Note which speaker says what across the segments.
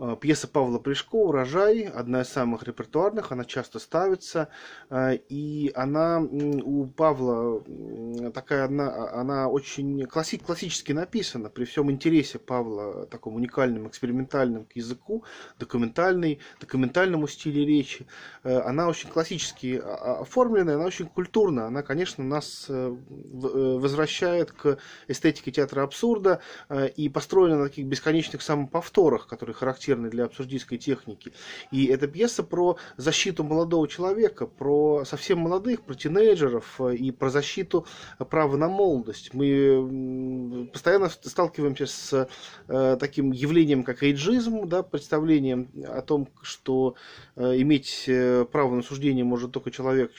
Speaker 1: А, пьеса Павла Пришко «Урожай» одна из самых репертуарных, она часто ставится, а, и она у Павла такая одна, а, она очень класси, классически написана, при всем интересе Павла таком уникальным, экспериментальным к языку, документальной, документальному стилю речи. Э, она очень классически а, а, оформленная, она очень культурна она, конечно, нас э, э, возвращает к эстетике театра абсурда и построена на таких бесконечных самоповторах, которые характерны для абсурдистской техники. И эта пьеса про защиту молодого человека, про совсем молодых, про тинейджеров и про защиту право на молодость. Мы постоянно сталкиваемся с э, таким явлением, как эйджизм, да, представлением о том, что э, иметь э, право на суждение может только человек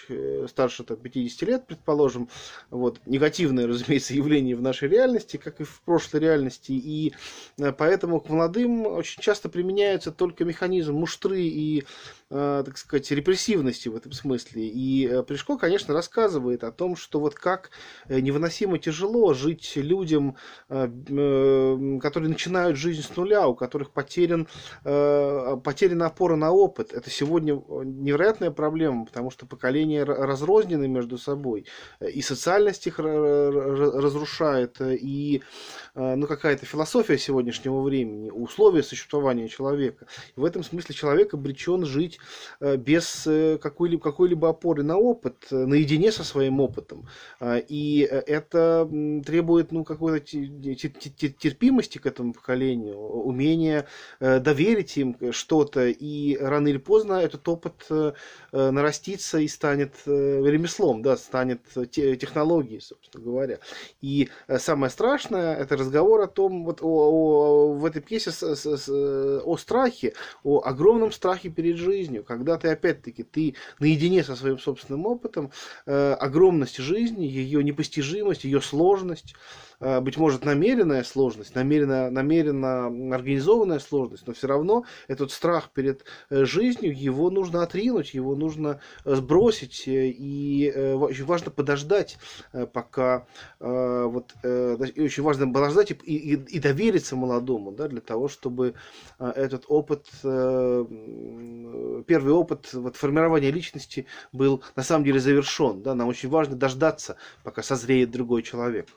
Speaker 1: старше там, 50 лет, предположим. Вот. Негативное, разумеется, явление в нашей реальности, как и в прошлой реальности. И поэтому к молодым очень часто применяется только механизм муштры и так сказать, репрессивности в этом смысле. И Пришко, конечно, рассказывает о том, что вот как Э, невыносимо тяжело жить людям, э, э, которые начинают жизнь с нуля, у которых потерян, потеряна опора на опыт. Это сегодня невероятная проблема, потому что поколения разрознены между собой, и социальность их разрушает, и ну, какая-то философия сегодняшнего времени, условия существования человека. в этом смысле человек обречен жить без какой-либо какой опоры на опыт, наедине со своим опытом. И э, это требует ну, какой-то терпимости к этому поколению, умения э, доверить им э, что-то. И рано или поздно этот опыт нарастится и станет ремеслом, да, станет технологией, собственно говоря. И самое страшное – это разговор о том, вот о, о, в этой пьесе с, с, с, о страхе, о огромном страхе перед жизнью, когда ты опять-таки ты наедине со своим собственным опытом, огромность жизни, ее ее непостижимость, ее сложность, а, быть может, намеренная сложность, намеренно, намеренно организованная сложность, но все равно этот страх перед э, жизнью, его нужно отринуть, его нужно э, сбросить, э, и очень важно подождать, пока вот, и очень важно подождать и, и, и довериться молодому, да, для того, чтобы этот опыт первый опыт вот, формирования личности был на самом деле завершен. Да? Нам очень важно дождаться, пока созреет другой человек.